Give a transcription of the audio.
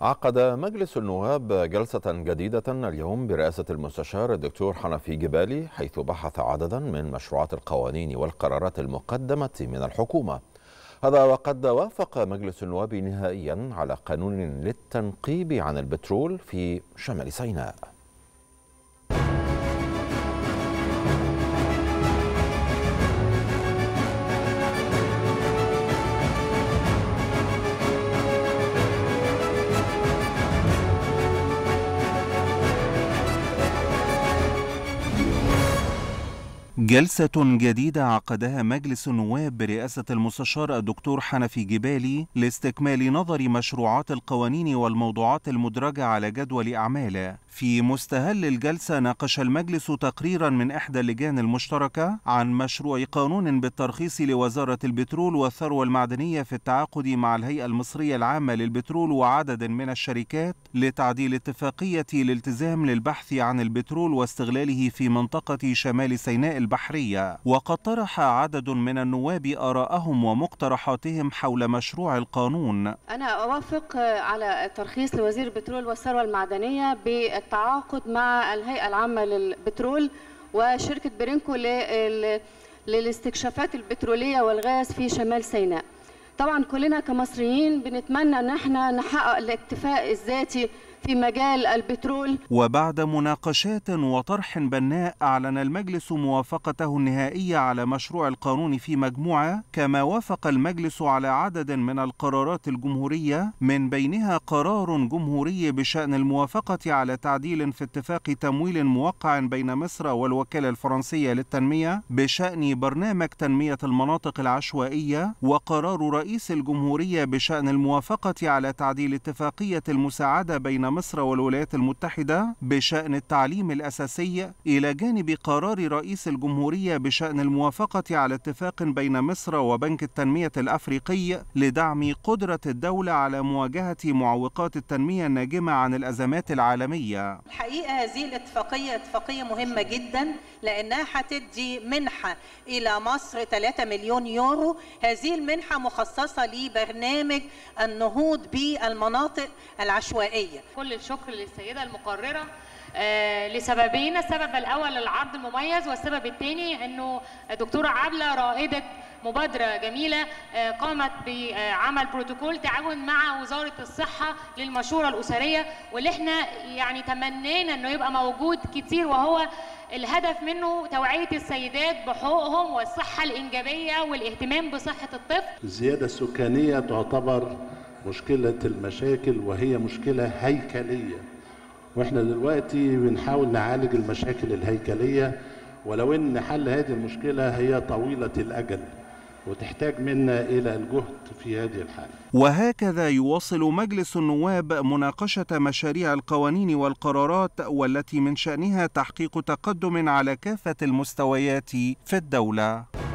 عقد مجلس النواب جلسة جديدة اليوم برئاسة المستشار الدكتور حنفي جبالي حيث بحث عددا من مشروعات القوانين والقرارات المقدمة من الحكومة هذا وقد وافق مجلس النواب نهائيا على قانون للتنقيب عن البترول في شمال سيناء جلسة جديدة عقدها مجلس النواب برئاسة المستشار الدكتور حنفي جبالي لاستكمال نظر مشروعات القوانين والموضوعات المدرجة على جدول أعماله في مستهل الجلسة ناقش المجلس تقريرا من إحدى اللجان المشتركة عن مشروع قانون بالترخيص لوزارة البترول والثروة المعدنية في التعاقد مع الهيئة المصرية العامة للبترول وعدد من الشركات لتعديل اتفاقية الالتزام للبحث عن البترول واستغلاله في منطقة شمال سيناء البحرية وقد طرح عدد من النواب آراءهم ومقترحاتهم حول مشروع القانون أنا أوافق على الترخيص لوزير البترول والثروة المعدنية بالترخيص التعاقد مع الهيئة العامة للبترول وشركة برينكو للاستكشافات البترولية والغاز في شمال سيناء طبعا كلنا كمصريين بنتمنى ان احنا نحقق الاكتفاء الذاتي في مجال البترول وبعد مناقشات وطرح بناء أعلن المجلس موافقته النهائية على مشروع القانون في مجموعة كما وافق المجلس على عدد من القرارات الجمهورية من بينها قرار جمهوري بشأن الموافقة على تعديل في اتفاق تمويل موقع بين مصر والوكالة الفرنسية للتنمية بشأن برنامج تنمية المناطق العشوائية وقرار رئيس الجمهورية بشأن الموافقة على تعديل اتفاقية المساعدة بين مصر والولايات المتحدة بشأن التعليم الأساسي إلى جانب قرار رئيس الجمهورية بشأن الموافقة على اتفاق بين مصر وبنك التنمية الأفريقي لدعم قدرة الدولة على مواجهة معوقات التنمية الناجمة عن الأزمات العالمية الحقيقة هذه الاتفاقية اتفاقية مهمة جدا لأنها هتدي منحة إلى مصر 3 مليون يورو هذه المنحة مخصصة لبرنامج النهوض بالمناطق العشوائية كل الشكر للسيده المقرره آه، لسببين السبب الاول العرض المميز والسبب الثاني انه الدكتوره عبله رائده مبادره جميله آه، قامت بعمل بروتوكول تعاون مع وزاره الصحه للمشوره الاسريه واللي احنا يعني تمنينا انه يبقى موجود كتير وهو الهدف منه توعيه السيدات بحقوقهم والصحه الانجابيه والاهتمام بصحه الطفل الزياده السكانيه تعتبر مشكلة المشاكل وهي مشكلة هيكلية واحنا دلوقتي بنحاول نعالج المشاكل الهيكلية ولو ان حل هذه المشكلة هي طويلة الاجل وتحتاج منا الى الجهد في هذه الحاله. وهكذا يواصل مجلس النواب مناقشه مشاريع القوانين والقرارات والتي من شانها تحقيق تقدم على كافه المستويات في الدوله.